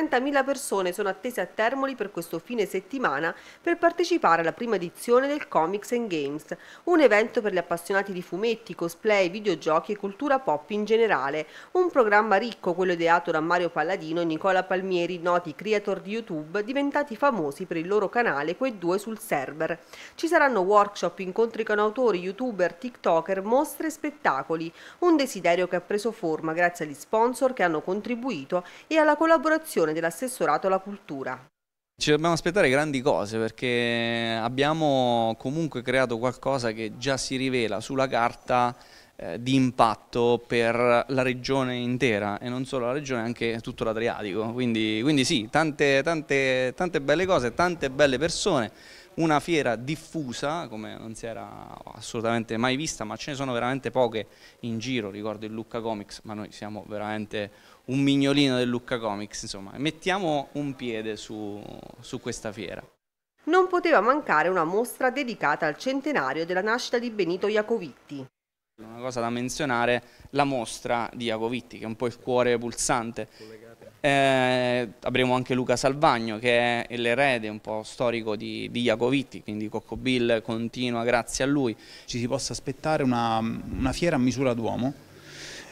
30.000 persone sono attese a Termoli per questo fine settimana per partecipare alla prima edizione del Comics and Games, un evento per gli appassionati di fumetti, cosplay, videogiochi e cultura pop in generale. Un programma ricco, quello ideato da Mario Palladino e Nicola Palmieri, noti creator di YouTube, diventati famosi per il loro canale Quei due sul server. Ci saranno workshop, incontri con autori, youtuber, tiktoker, mostre e spettacoli. Un desiderio che ha preso forma grazie agli sponsor che hanno contribuito e alla collaborazione decisione dell'assessorato alla cultura. Ci dobbiamo aspettare grandi cose perché abbiamo comunque creato qualcosa che già si rivela sulla carta eh, di impatto per la regione intera e non solo la regione, anche tutto l'Adriatico. Quindi, quindi, sì, tante, tante, tante belle cose, tante belle persone una fiera diffusa, come non si era assolutamente mai vista, ma ce ne sono veramente poche in giro, ricordo il Lucca Comics, ma noi siamo veramente un mignolino del Lucca Comics, insomma, mettiamo un piede su, su questa fiera. Non poteva mancare una mostra dedicata al centenario della nascita di Benito Iacovitti. Una cosa da menzionare, la mostra di Iacovitti, che è un po' il cuore pulsante eh, avremo anche Luca Salvagno che è l'erede un po' storico di, di Iacovitti, quindi Bill continua grazie a lui. Ci si possa aspettare una, una fiera a misura d'uomo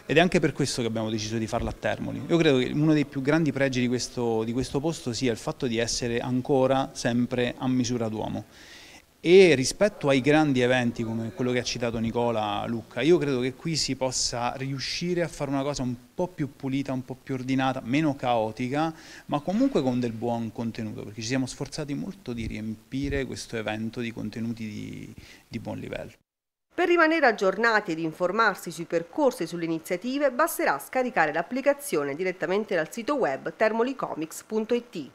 ed è anche per questo che abbiamo deciso di farla a Termoli. Io credo che uno dei più grandi pregi di questo, di questo posto sia il fatto di essere ancora sempre a misura d'uomo e rispetto ai grandi eventi come quello che ha citato Nicola Lucca, io credo che qui si possa riuscire a fare una cosa un po' più pulita, un po' più ordinata, meno caotica, ma comunque con del buon contenuto, perché ci siamo sforzati molto di riempire questo evento di contenuti di, di buon livello. Per rimanere aggiornati ed informarsi sui percorsi e sulle iniziative basterà scaricare l'applicazione direttamente dal sito web termolicomics.it.